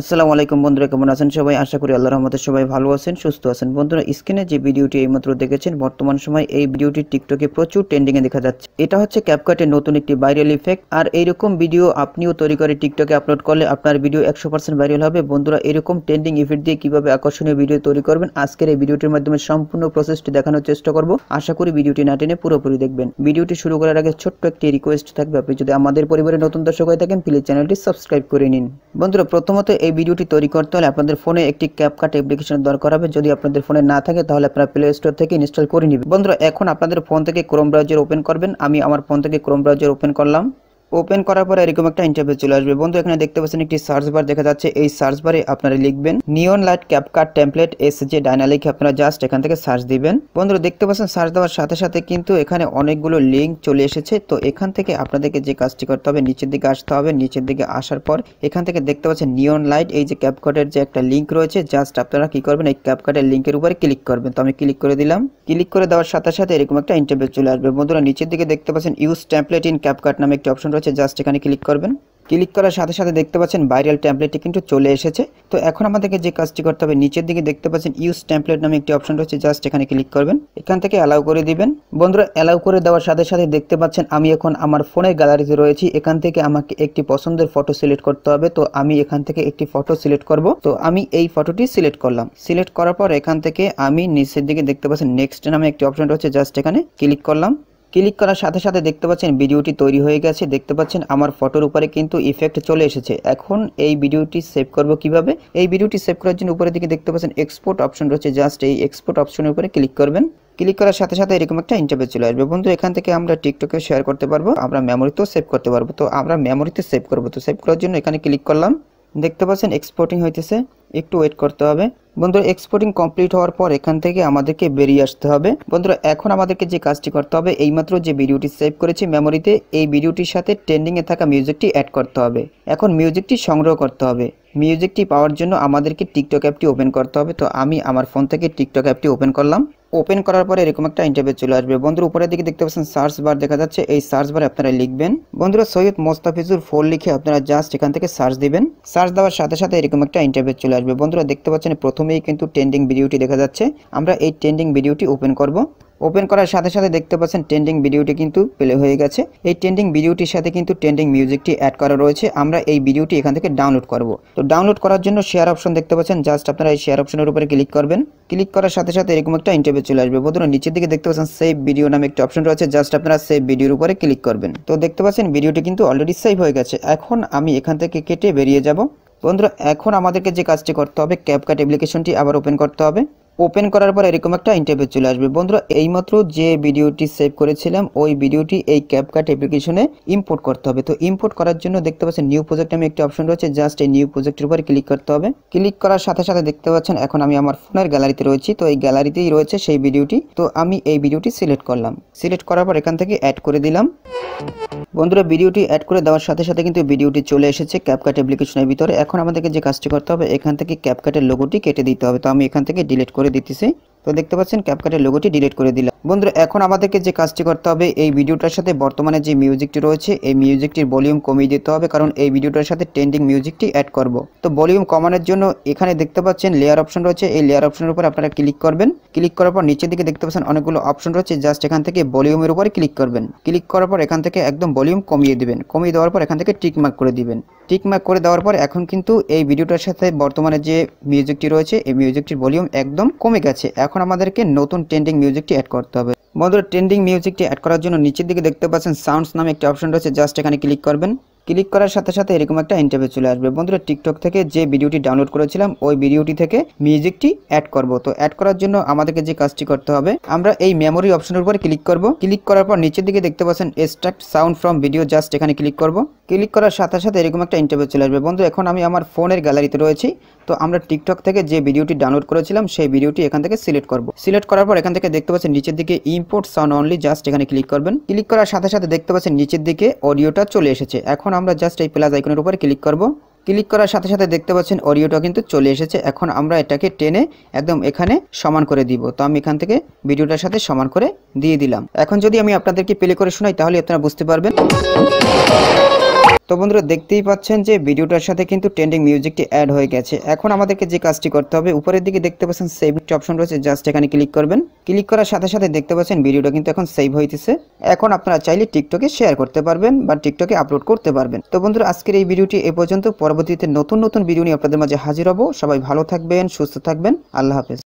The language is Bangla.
আসসালামু আলাইকুম বন্ধুরা কেমন আছেন সবাই আশা করি আল্লাহ রহমতের সবাই ভালো আছেন সুস্থ আছেন বন্ধুরা স্ক্রিনে যে ভিডিওটি এইমাত্র দেখেছেন বর্তমান সময় এই ভিডিওটি টিকটকে প্রচুর ট্রেন্ডিংয়ে দেখা যাচ্ছে এটা হচ্ছে ক্যাপকাটের নতুন একটি ভাইরাল ইফেক্ট আর এইরকম ভিডিও আপনিও তৈরি করে টিকটকে আপলোড করলে আপনার ভিডিও একশো পার্সেন্ট ভাইরাল হবে বন্ধুরা এরকম ট্রেন্ডিং ইফেক্ট দিয়ে কিভাবে আকর্ষণীয় ভিডিও তৈরি করবেন আজকের এই ভিডিওটির মাধ্যমে সম্পূর্ণ প্রসেসটি দেখানোর চেষ্টা করব আশা করি ভিডিওটি না টেনে পুরোপুরি দেখবেন ভিডিওটি শুরু করার আগে ছোট্ট একটি রিকোয়েস্ট থাকবে আপনি যদি আমাদের পরিবারে নতুন দর্শক হয়ে থাকেন প্লিজ চ্যানেলটি সাবস্ক্রাইব করে নিন বন্ধুরা প্রথমত এই ভিডিওটি তৈরি করতে হলে আপনাদের ফোনে একটি ক্যাপকাট অ্যাপ্লিকেশন দরকার হবে যদি আপনাদের ফোনে না থাকে তাহলে আপনারা প্লে স্টোর থেকে ইনস্টল করে নেবেন বন্ধুরা এখন আপনাদের ফোন থেকে ক্রোম ব্রাউজার ওপেন করবেন আমি আমার ফোন থেকে ক্রোম ব্রাউজার ওপেন করলাম ওপেন করার পরে এরকম একটা ইন্টারভিউ চলে আসবে বন্ধু এখানে দেখতে পাচ্ছেন একটি সার্চ বার দেখা যাচ্ছে এই সার্চ বারে আপনারা লিখবেন নিয়ন লাইট ক্যাপকার টেমপ্লেট এস যে ডাইনালিক আপনারা জাস্ট এখান থেকে সার্চ দিবেন বন্ধুরা দেখতে পাচ্ছেন সার্চ দেওয়ার সাথে সাথে কিন্তু এখানে অনেকগুলো লিঙ্ক চলে এসেছে তো এখান থেকে আপনাদেরকে যে কাজটি করতে হবে নিচের দিকে আসতে হবে নিচের দিকে আসার পর এখান থেকে দেখতে পাচ্ছেন নিয়ন লাইট এই যে ক্যাপকাটের যে একটা লিঙ্ক রয়েছে জাস্ট আপনারা কি করবেন এই ক্যাপকাটের লিঙ্কের উপরে ক্লিক করবেন তো আমি ক্লিক করে দিলাম ক্লিক করে দেওয়ার সাথে সাথে এরকম একটা ইন্টারভিউ চলে আসবে বন্ধুরা নিচের দিকে দেখতে পাচ্ছেন ইউজ টেমপ্লেট ইন ক্যাপকাট নামে একটি অপশন রয়েছে আছে জাস্ট এখানে ক্লিক করবেন ক্লিক করার সাথে সাথে দেখতে পাচ্ছেন ভাইরাল ট্যাম্পলেটটি কিন্তু চলে এসেছে তো এখন আমাদেরকে যে কাজটি করতে হবে নিচের দিকে দেখতে পাচ্ছেন ইউজ ট্যাম্পলেট নামে একটি অপশন রয়েছে জাস্ট এখানে ক্লিক করবেন এখান থেকে অ্যালাউ করে দিবেন বন্ধুরা অ্যালাউ করে দেওয়ার সাথে সাথে দেখতে পাচ্ছেন আমি এখন আমার ফোনের গ্যালারিতে রয়েছি এখান থেকে আমাকে একটি পছন্দের ফটো সিলেক্ট করতে হবে তো আমি এখান থেকে একটি ফটো সিলেক্ট করব তো আমি এই ফটোটি সিলেক্ট করলাম সিলেক্ট করার পর এখান থেকে আমি নিচের দিকে দেখতে পাচ্ছেন নেক্সট নামে একটি অপশন রয়েছে জাস্ট এখানে ক্লিক করলাম ক্লিক করার সাথে সাথে দেখতে পাচ্ছেন ভিডিওটি তৈরি হয়ে গেছে দেখতে পাচ্ছেন আমার ফটোর উপরে কিন্তু ইফেক্ট চলে এসেছে এখন এই ভিডিওটি সেভ করব কিভাবে এই ভিডিওটি সেভ করার জন্য উপরের দিকে দেখতে পাচ্ছেন এক্সপোর্ট অপশন রয়েছে জাস্ট এই এক্সপোর্ট অপশনের উপরে ক্লিক করবেন ক্লিক করার সাথে সাথে এরকম একটা ইন্টারভেস চলে আসবে বন্ধু এখান থেকে আমরা টিকটকে শেয়ার করতে পারবো আমরা মেমোরিতেও সেভ করতে পারবো তো আমরা মেমোরিতে সেভ করবো তো সেভ করার জন্য এখানে ক্লিক করলাম দেখতে পাচ্ছেন এক্সপোর্টিং হইতেছে একটু ওয়েট করতে হবে বন্ধুরা এক্সপোর্টিং কমপ্লিট হওয়ার পর এখান থেকে আমাদেরকে বেরিয়ে আসতে হবে বন্ধুরা এখন আমাদেরকে যে কাজটি করতে হবে এইমাত্র যে ভিডিওটি সেভ করেছি মেমোরিতে এই ভিডিওটির সাথে ট্রেন্ডিংয়ে থাকা মিউজিকটি অ্যাড করতে হবে এখন মিউজিকটি সংগ্রহ করতে হবে মিউজিকটি পাওয়ার জন্য আমাদেরকে টিকটক অ্যাপটি ওপেন করতে হবে তো আমি আমার ফোন থেকে টিকটক অ্যাপটি ওপেন করলাম ওপেন করার পরে এরকম একটা ইন্টারভিউ চলে আসবে বন্ধুরা উপরের দিকে দেখতে পাচ্ছেন সার্চ বার দেখা যাচ্ছে এই সার্চ বারে আপনারা লিখবেন বন্ধুরা সৈয়দ মোস্তাফিজুর ফোর লিখে আপনারা জাস্ট এখান থেকে সার্চ দিবেন সার্চ দেওয়ার সাথে সাথে এরকম একটা ইন্টারভিউ চলে আসবে বন্ধুরা দেখতে পাচ্ছেন প্রথমেই কিন্তু ট্রেন্ডিং ভিডিওটি দেখা যাচ্ছে আমরা এই ট্রেন্ডিং ভিডিওটি ওপেন করব ওপেন করার সাথে সাথে দেখতে পাচ্ছেন ট্রেন্ডিং ভিডিওটি কিন্তু প্লে হয়ে গেছে এই ট্রেন্ডিং ভিডিওটির সাথে কিন্তু ট্রেন্ডিং মিউজিকটি অ্যাড করা রয়েছে আমরা এই ভিডিওটি এখান থেকে ডাউনলোড করব তো ডাউনলোড করার জন্য শেয়ার অপশন দেখতে পাচ্ছেন জাস্ট আপনারা এই শেয়ার অপশনের উপরে ক্লিক করবেন ক্লিক করার সাথে সাথে এরকম একটা ইন্টারভিউ চলে আসবে বন্ধুরা নিচের দিকে দেখতে পাচ্ছেন সেভ ভিডিও নামে একটা অপশন রয়েছে জাস্ট আপনারা সেভ ভিডিওর উপরে ক্লিক করবেন তো দেখতে পাচ্ছেন ভিডিওটি কিন্তু অলরেডি সেভ হয়ে গেছে এখন আমি এখান থেকে কেটে বেরিয়ে যাব বন্ধুরা এখন আমাদেরকে যে কাজটি করতে হবে ক্যাপকাট অ্যাপ্লিকেশনটি আবার ওপেন করতে হবে ওপেন করার পর এরকম একটা ইন্টারভিউ চলে আসবে বন্ধুরা এইমাত্র যে ভিডিওটি সেভ করেছিলাম ওই ভিডিওটি এই ক্যাপকাট অ্যাপ্লিকেশনে ইম্পোর্ট করতে হবে তো ইম্পোর্ট করার জন্য দেখতে পাচ্ছেন নিউ প্রজেক্ট আমি একটি অপশন রয়েছে জাস্ট এই নিউ প্রজেক্টের উপর ক্লিক করতে হবে ক্লিক করার সাথে সাথে দেখতে পাচ্ছেন এখন আমি আমার ফোনের গ্যালারিতে রয়েছি তো এই গ্যালারিতেই রয়েছে সেই ভিডিওটি তো আমি এই ভিডিওটি সিলেক্ট করলাম সিলেক্ট করার পর এখান থেকে অ্যাড করে দিলাম বন্ধুরা ভিডিওটি অ্যাড করে দেওয়ার সাথে সাথে কিন্তু ভিডিওটি চলে এসেছে ক্যাপকাট অ্যাপ্লিকেশনের ভিতরে এখন আমাদেরকে যে কাজটি করতে হবে এখান থেকে ক্যাপকাটের লোগোটি কেটে দিতে হবে তো আমি এখান থেকে ডিলিট করে করে দিতেছি তো দেখতে পাচ্ছেন ক্যাপকাটের লোগোটি ডিলিট করে দিলাম বন্ধুরা এখন আমাদেরকে যে কাজটি করতে হবে এই ভিডিওটার সাথে বর্তমানে যে মিউজিকটি রয়েছে এই মিউজিকটির ভলিউম কমিয়ে দিতে হবে কারণ এই ভিডিওটার সাথে ট্রেন্ডিং মিউজিকটি অ্যাড করব তো ভলিউম কমানোর জন্য এখানে দেখতে পাচ্ছেন লেয়ার অপশন রয়েছে এই লেয়ার অপশনের উপর আপনারা ক্লিক করবেন ক্লিক করার পর নিচের দিকে দেখতে পাচ্ছেন অনেকগুলো অপশন রয়েছে জাস্ট এখান থেকে ভলিউমের উপরে ক্লিক করবেন ক্লিক করার পর এখান থেকে একদম ভলিউম কমিয়ে দিবেন কমিয়ে দেওয়ার পর এখান থেকে টিকমার্ক করে দিবেন টিকমার্ক করে দেওয়ার পর এখন কিন্তু এই ভিডিওটার সাথে বর্তমানে যে মিউজিকটি রয়েছে এই মিউজিকটির ভলিউম একদম কমে গেছে এখন আমাদেরকে নতুন ট্রেন্ডিং মিউজিকটি অ্যাড করতে বন্ধুরা ট্রেন্ডিং মিউজিকটি অ্যাড করার জন্য নিচের দিকে দেখতে পাচ্ছেন সাউন্ডস নামে একটি অপশন রয়েছে জাস্ট এখানে ক্লিক করবেন ক্লিক করার সাথে সাথে এরকম একটা ইন্টারভিউ চলে আসবে বন্ধুরা টিকটক থেকে যে ভিডিওটি ডাউনলোড করেছিলাম ওই ভিডিওটি থেকে মিউজিকটি অ্যাড করব তো অ্যাড করার জন্য আমাদেরকে যে কাজটি করতে হবে আমরা এই মেমোরি অপশনের উপর ক্লিক করব ক্লিক করার পর নিচের দিকে দেখতে পাচ্ছেন extract sound from video just এখানে ক্লিক করবো ক্লিক করার সাথে সাথে এরকম একটা ইন্টারভিউ চলে আসবে বন্ধু এখন আমি আমার ফোনের গ্যালারিতে রয়েছি তো আমরা টিকটক থেকে যে ভিডিওটি ডাউনলোড করেছিলাম সেই ভিডিওটি এখান থেকে সিলেক্ট করব সিলেক্ট করার পর এখান থেকে দেখতে পাচ্ছেন নিচের দিকে ইম্পোর্ট সাউন্ড অনলি জাস্ট এখানে ক্লিক করবেন ক্লিক করার সাথে সাথে দেখতে পাচ্ছেন নিচের দিকে অডিওটা চলে এসেছে এখন আমরা জাস্ট এই প্লাস আইকনের উপরে ক্লিক করব ক্লিক করার সাথে সাথে দেখতে পাচ্ছেন অডিওটা কিন্তু চলে এসেছে এখন আমরা এটাকে টেনে একদম এখানে সমান করে দিব তো আমি এখান থেকে ভিডিওটার সাথে সমান করে দিয়ে দিলাম এখন যদি আমি আপনাদেরকে প্লে করে শোনাই তাহলে আপনারা বুঝতে পারবেন তো বন্ধুরা দেখতেই পাচ্ছেন যে ভিডিওটার সাথে কিন্তু ট্রেন্ডিং মিউজিকটি অ্যাড হয়ে গেছে এখন আমাদেরকে যে কাজটি করতে হবে উপরের দিকে দেখতে পাচ্ছেন সেভ অপশন রয়েছে জাস্ট এখানে ক্লিক করবেন ক্লিক করার সাথে সাথে দেখতে পাচ্ছেন ভিডিওটা কিন্তু এখন সেভ হইতেছে এখন আপনারা চাইলে টিকটকে শেয়ার করতে পারবেন বা টিকটকে আপলোড করতে পারবেন তো বন্ধুরা আজকের এই ভিডিওটি এ পর্যন্ত পরবর্তীতে নতুন নতুন ভিডিও নিয়ে আপনাদের মাঝে হাজির হব সবাই ভালো থাকবেন সুস্থ থাকবেন আল্লাহ হাফেজ